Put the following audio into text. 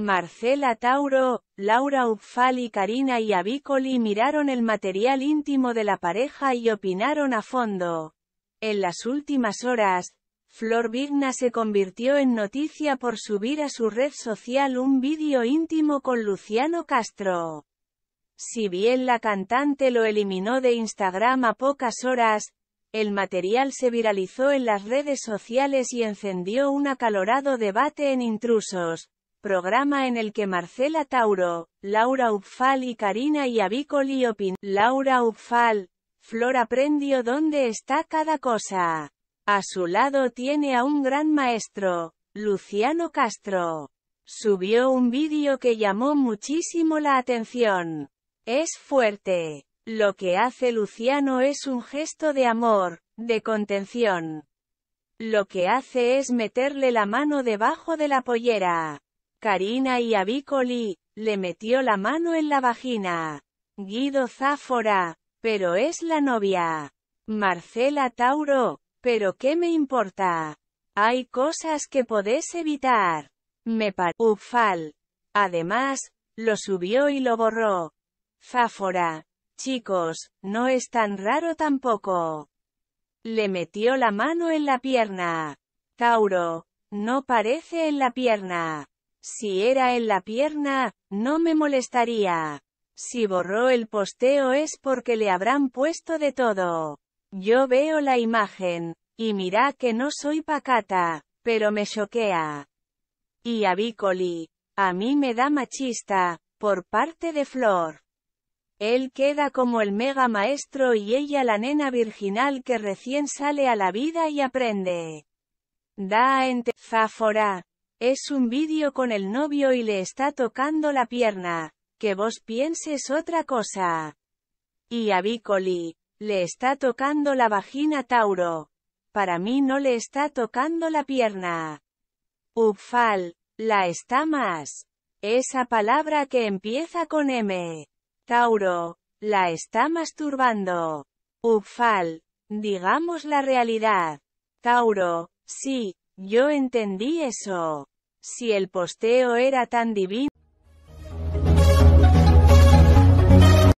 Marcela Tauro, Laura Karina y Karina miraron el material íntimo de la pareja y opinaron a fondo. En las últimas horas, Flor Vigna se convirtió en noticia por subir a su red social un vídeo íntimo con Luciano Castro. Si bien la cantante lo eliminó de Instagram a pocas horas, el material se viralizó en las redes sociales y encendió un acalorado debate en intrusos, programa en el que Marcela Tauro, Laura Upfal y Karina y opinan. Laura Upfal, Flor aprendió dónde está cada cosa. A su lado tiene a un gran maestro, Luciano Castro. Subió un vídeo que llamó muchísimo la atención. Es fuerte. Lo que hace Luciano es un gesto de amor, de contención. Lo que hace es meterle la mano debajo de la pollera. Karina y avícoli le metió la mano en la vagina. Guido Záfora, pero es la novia. Marcela Tauro, pero qué me importa. Hay cosas que podés evitar. Me par... Ufal. Además, lo subió y lo borró. Záfora. Chicos, no es tan raro tampoco. Le metió la mano en la pierna. Tauro. No parece en la pierna. Si era en la pierna, no me molestaría. Si borró el posteo es porque le habrán puesto de todo. Yo veo la imagen, y mira que no soy pacata, pero me choquea. Y a Bicoli, a mí me da machista, por parte de Flor. Él queda como el mega maestro y ella la nena virginal que recién sale a la vida y aprende. Da ente, Zafora. Es un vídeo con el novio y le está tocando la pierna. Que vos pienses otra cosa. Y a Bicoli, le está tocando la vagina Tauro. Para mí no le está tocando la pierna. Ufal, la está más. Esa palabra que empieza con M. Tauro, la está masturbando. Ufal, digamos la realidad. Tauro, sí, yo entendí eso. Si el posteo era tan divino,